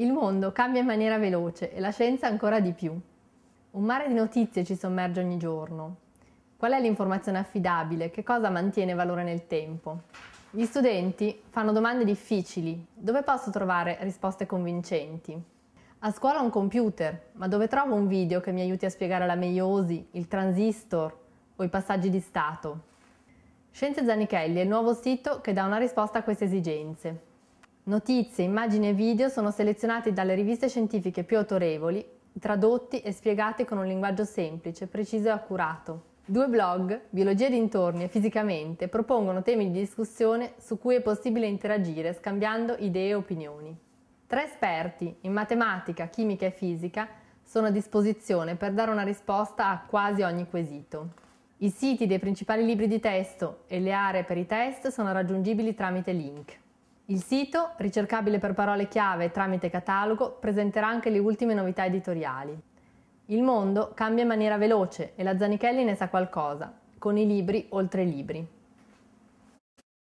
Il mondo cambia in maniera veloce e la scienza ancora di più. Un mare di notizie ci sommerge ogni giorno. Qual è l'informazione affidabile? Che cosa mantiene valore nel tempo? Gli studenti fanno domande difficili. Dove posso trovare risposte convincenti? A scuola ho un computer, ma dove trovo un video che mi aiuti a spiegare la meiosi, il transistor o i passaggi di stato? Scienze Zanichelli è il nuovo sito che dà una risposta a queste esigenze. Notizie, immagini e video sono selezionati dalle riviste scientifiche più autorevoli, tradotti e spiegati con un linguaggio semplice, preciso e accurato. Due blog, Biologia dintorni e Fisicamente, propongono temi di discussione su cui è possibile interagire scambiando idee e opinioni. Tre esperti in matematica, chimica e fisica sono a disposizione per dare una risposta a quasi ogni quesito. I siti dei principali libri di testo e le aree per i test sono raggiungibili tramite link. Il sito, ricercabile per parole chiave tramite catalogo, presenterà anche le ultime novità editoriali. Il mondo cambia in maniera veloce e la Zanichelli ne sa qualcosa, con i libri oltre i libri.